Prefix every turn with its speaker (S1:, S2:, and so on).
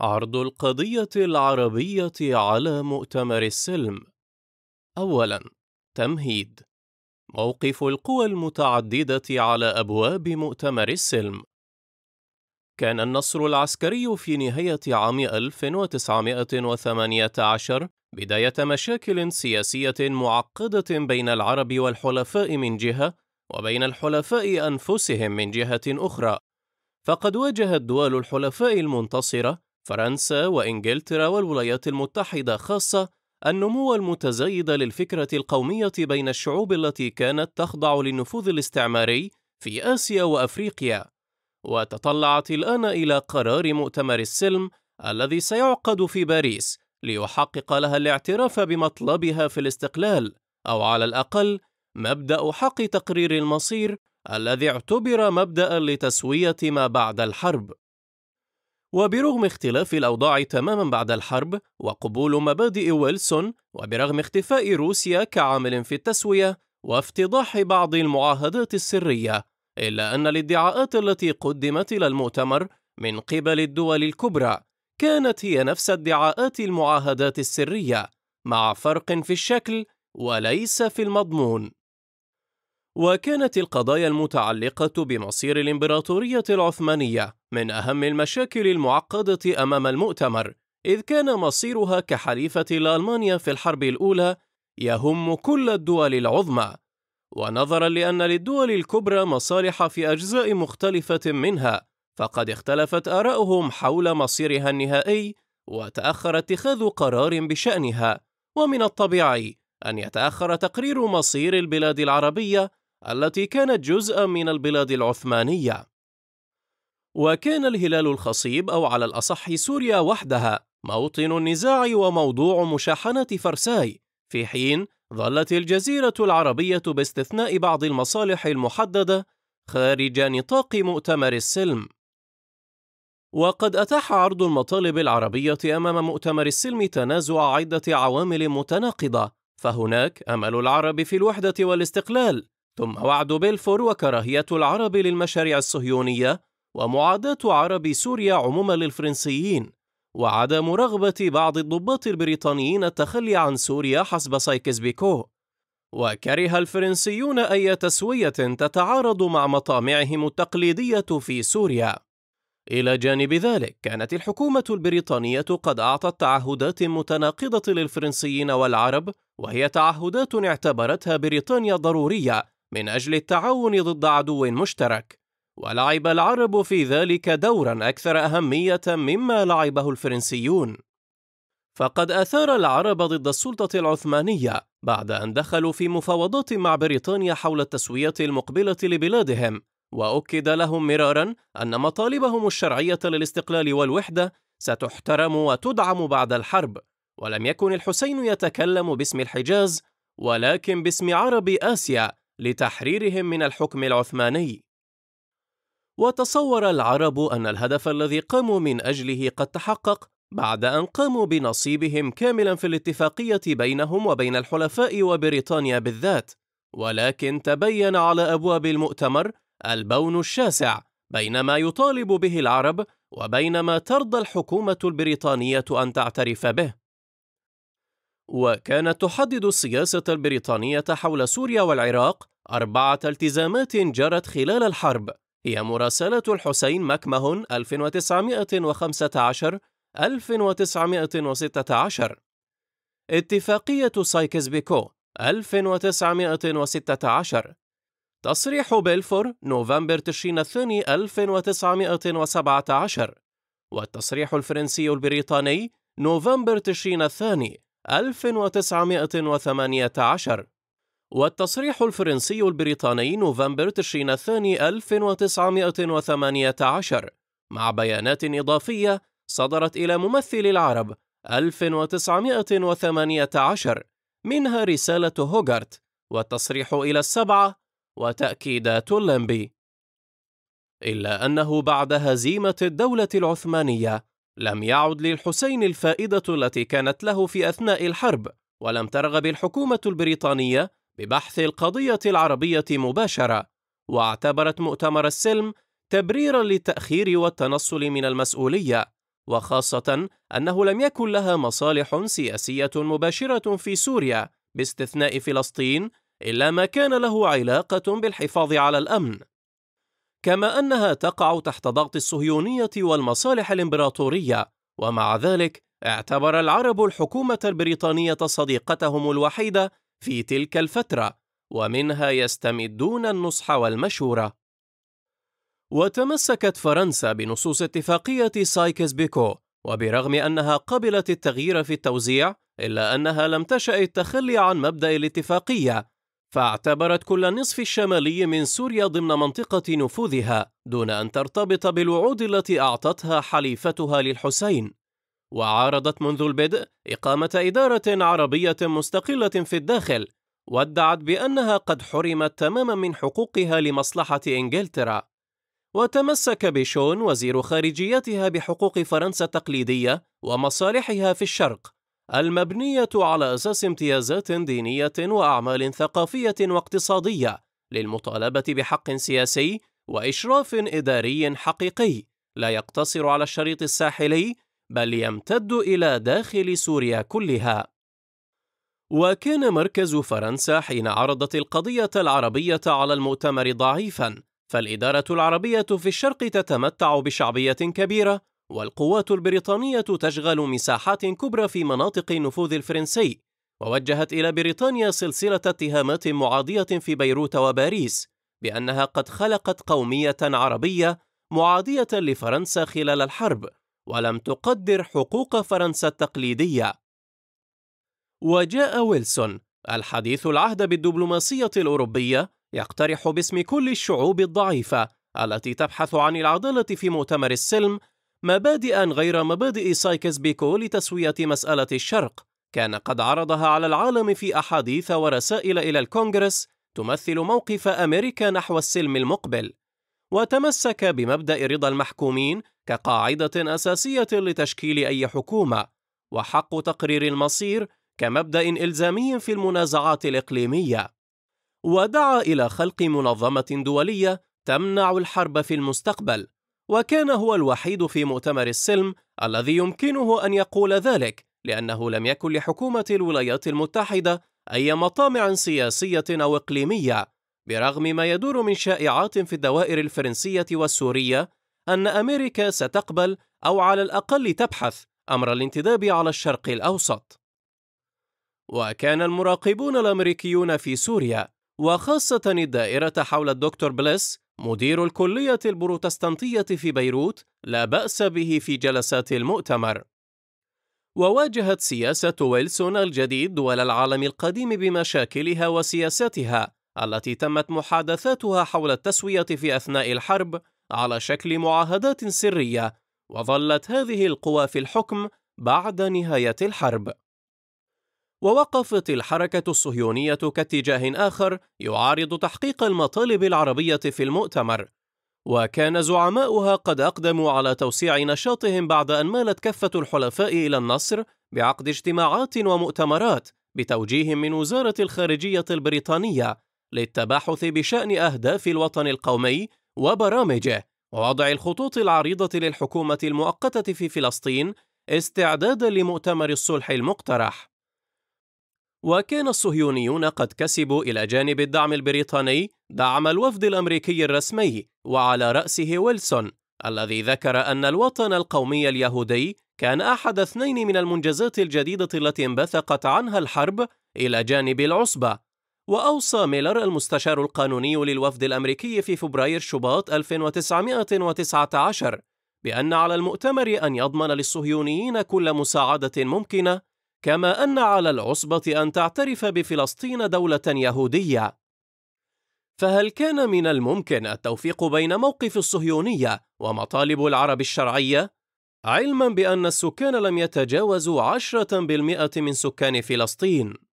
S1: عرض القضية العربية على مؤتمر السلم أولاً تمهيد موقف القوى المتعددة على أبواب مؤتمر السلم كان النصر العسكري في نهاية عام 1918 بداية مشاكل سياسية معقدة بين العرب والحلفاء من جهة وبين الحلفاء أنفسهم من جهة أخرى فقد واجهت دول الحلفاء المنتصرة فرنسا وإنجلترا والولايات المتحدة خاصة النمو المتزايد للفكرة القومية بين الشعوب التي كانت تخضع للنفوذ الاستعماري في آسيا وأفريقيا، وتطلعت الآن إلى قرار مؤتمر السلم الذي سيعقد في باريس ليحقق لها الاعتراف بمطلبها في الاستقلال، أو على الأقل مبدأ حق تقرير المصير الذي اعتبر مبدأ لتسوية ما بعد الحرب. وبرغم اختلاف الأوضاع تماما بعد الحرب وقبول مبادئ ويلسون وبرغم اختفاء روسيا كعامل في التسوية وافتضاح بعض المعاهدات السرية إلا أن الادعاءات التي قدمت إلى المؤتمر من قبل الدول الكبرى كانت هي نفس ادعاءات المعاهدات السرية مع فرق في الشكل وليس في المضمون وكانت القضايا المتعلقة بمصير الإمبراطورية العثمانية من أهم المشاكل المعقدة أمام المؤتمر، إذ كان مصيرها كحليفة لألمانيا في الحرب الأولى يهم كل الدول العظمى، ونظرا لأن للدول الكبرى مصالح في أجزاء مختلفة منها، فقد اختلفت آراؤهم حول مصيرها النهائي، وتأخر اتخاذ قرار بشأنها، ومن الطبيعي أن يتأخر تقرير مصير البلاد العربية التي كانت جزءا من البلاد العثمانية وكان الهلال الخصيب أو على الأصح سوريا وحدها موطن النزاع وموضوع مشاحنة فرساي في حين ظلت الجزيرة العربية باستثناء بعض المصالح المحددة خارج نطاق مؤتمر السلم وقد أتاح عرض المطالب العربية أمام مؤتمر السلم تنازع عدة عوامل متناقضة فهناك أمل العرب في الوحدة والاستقلال ثم وعد بلفور وكراهية العرب للمشاريع الصهيونية ومعاداة عرب سوريا عموما للفرنسيين وعدم رغبة بعض الضباط البريطانيين التخلي عن سوريا حسب سايكس بيكو وكره الفرنسيون أي تسوية تتعارض مع مطامعهم التقليدية في سوريا إلى جانب ذلك كانت الحكومة البريطانية قد أعطت تعهدات متناقضة للفرنسيين والعرب وهي تعهدات اعتبرتها بريطانيا ضرورية من أجل التعاون ضد عدو مشترك ولعب العرب في ذلك دورا أكثر أهمية مما لعبه الفرنسيون فقد أثار العرب ضد السلطة العثمانية بعد أن دخلوا في مفاوضات مع بريطانيا حول التسوية المقبلة لبلادهم وأكد لهم مرارا أن مطالبهم الشرعية للاستقلال والوحدة ستحترم وتدعم بعد الحرب ولم يكن الحسين يتكلم باسم الحجاز ولكن باسم عرب آسيا لتحريرهم من الحكم العثماني وتصور العرب ان الهدف الذي قاموا من اجله قد تحقق بعد ان قاموا بنصيبهم كاملا في الاتفاقيه بينهم وبين الحلفاء وبريطانيا بالذات ولكن تبين على ابواب المؤتمر البون الشاسع بين ما يطالب به العرب وبين ما ترضى الحكومه البريطانيه ان تعترف به وكانت تحدد السياسة البريطانية حول سوريا والعراق أربعة التزامات جرت خلال الحرب هي مراسلة الحسين مكمهن 1915 1916 اتفاقية سايكس بيكو 1916 تصريح بيلفور نوفمبر تشرين الثاني 1917 والتصريح الفرنسي البريطاني نوفمبر تشرين الثاني 1918 والتصريح الفرنسي البريطاني نوفمبر تشرين الثاني 1918 مع بيانات إضافية صدرت إلى ممثل العرب 1918 منها رسالة هوغارت والتصريح إلى السبعة وتأكيدات اللمبي إلا أنه بعد هزيمة الدولة العثمانية لم يعد للحسين الفائدة التي كانت له في أثناء الحرب، ولم ترغب الحكومة البريطانية ببحث القضية العربية مباشرة، واعتبرت مؤتمر السلم تبريرا للتأخير والتنصل من المسؤولية، وخاصة أنه لم يكن لها مصالح سياسية مباشرة في سوريا باستثناء فلسطين، إلا ما كان له علاقة بالحفاظ على الأمن. كما أنها تقع تحت ضغط الصهيونية والمصالح الإمبراطورية ومع ذلك اعتبر العرب الحكومة البريطانية صديقتهم الوحيدة في تلك الفترة ومنها يستمدون النصح والمشورة وتمسكت فرنسا بنصوص اتفاقية سايكس بيكو وبرغم أنها قبلت التغيير في التوزيع إلا أنها لم تشأ التخلي عن مبدأ الاتفاقية فاعتبرت كل النصف الشمالي من سوريا ضمن منطقة نفوذها دون أن ترتبط بالوعود التي أعطتها حليفتها للحسين وعارضت منذ البدء إقامة إدارة عربية مستقلة في الداخل وادعت بأنها قد حرمت تماما من حقوقها لمصلحة إنجلترا وتمسك بشون وزير خارجيتها بحقوق فرنسا التقليدية ومصالحها في الشرق المبنية على أساس امتيازات دينية وأعمال ثقافية واقتصادية للمطالبة بحق سياسي وإشراف إداري حقيقي لا يقتصر على الشريط الساحلي بل يمتد إلى داخل سوريا كلها. وكان مركز فرنسا حين عرضت القضية العربية على المؤتمر ضعيفاً، فالإدارة العربية في الشرق تتمتع بشعبية كبيرة والقوات البريطانية تشغل مساحات كبرى في مناطق النفوذ الفرنسي، ووجهت إلى بريطانيا سلسلة اتهامات معادية في بيروت وباريس بأنها قد خلقت قومية عربية معادية لفرنسا خلال الحرب، ولم تقدر حقوق فرنسا التقليدية. وجاء ويلسون الحديث العهد بالدبلوماسية الأوروبية يقترح باسم كل الشعوب الضعيفة التي تبحث عن العدالة في مؤتمر السلم مبادئ غير مبادئ سايكس بيكو لتسوية مسألة الشرق كان قد عرضها على العالم في أحاديث ورسائل إلى الكونغرس تمثل موقف أمريكا نحو السلم المقبل وتمسك بمبدأ رضا المحكومين كقاعدة أساسية لتشكيل أي حكومة وحق تقرير المصير كمبدأ إلزامي في المنازعات الإقليمية ودعا إلى خلق منظمة دولية تمنع الحرب في المستقبل وكان هو الوحيد في مؤتمر السلم الذي يمكنه أن يقول ذلك لأنه لم يكن لحكومة الولايات المتحدة أي مطامع سياسية أو إقليمية برغم ما يدور من شائعات في الدوائر الفرنسية والسورية أن أمريكا ستقبل أو على الأقل تبحث أمر الانتداب على الشرق الأوسط وكان المراقبون الأمريكيون في سوريا وخاصة الدائرة حول الدكتور بليس مدير الكلية البروتستانتية في بيروت لا بأس به في جلسات المؤتمر. وواجهت سياسة ويلسون الجديد دول العالم القديم بمشاكلها وسياساتها التي تمت محادثاتها حول التسوية في أثناء الحرب على شكل معاهدات سرية، وظلت هذه القوى في الحكم بعد نهاية الحرب. ووقفت الحركة الصهيونية كاتجاه آخر يعارض تحقيق المطالب العربية في المؤتمر، وكان زعماؤها قد أقدموا على توسيع نشاطهم بعد أن مالت كفة الحلفاء إلى النصر بعقد اجتماعات ومؤتمرات بتوجيه من وزارة الخارجية البريطانية للتباحث بشأن أهداف الوطن القومي وبرامجه، ووضع الخطوط العريضة للحكومة المؤقتة في فلسطين استعدادا لمؤتمر الصلح المقترح. وكان الصهيونيون قد كسبوا إلى جانب الدعم البريطاني دعم الوفد الأمريكي الرسمي وعلى رأسه ويلسون الذي ذكر أن الوطن القومي اليهودي كان أحد اثنين من المنجزات الجديدة التي انبثقت عنها الحرب إلى جانب العصبة وأوصى ميلر المستشار القانوني للوفد الأمريكي في فبراير شباط 1919 بأن على المؤتمر أن يضمن للصهيونيين كل مساعدة ممكنة كما أن على العصبة أن تعترف بفلسطين دولة يهودية فهل كان من الممكن التوفيق بين موقف الصهيونية ومطالب العرب الشرعية؟ علما بأن السكان لم يتجاوزوا 10% من سكان فلسطين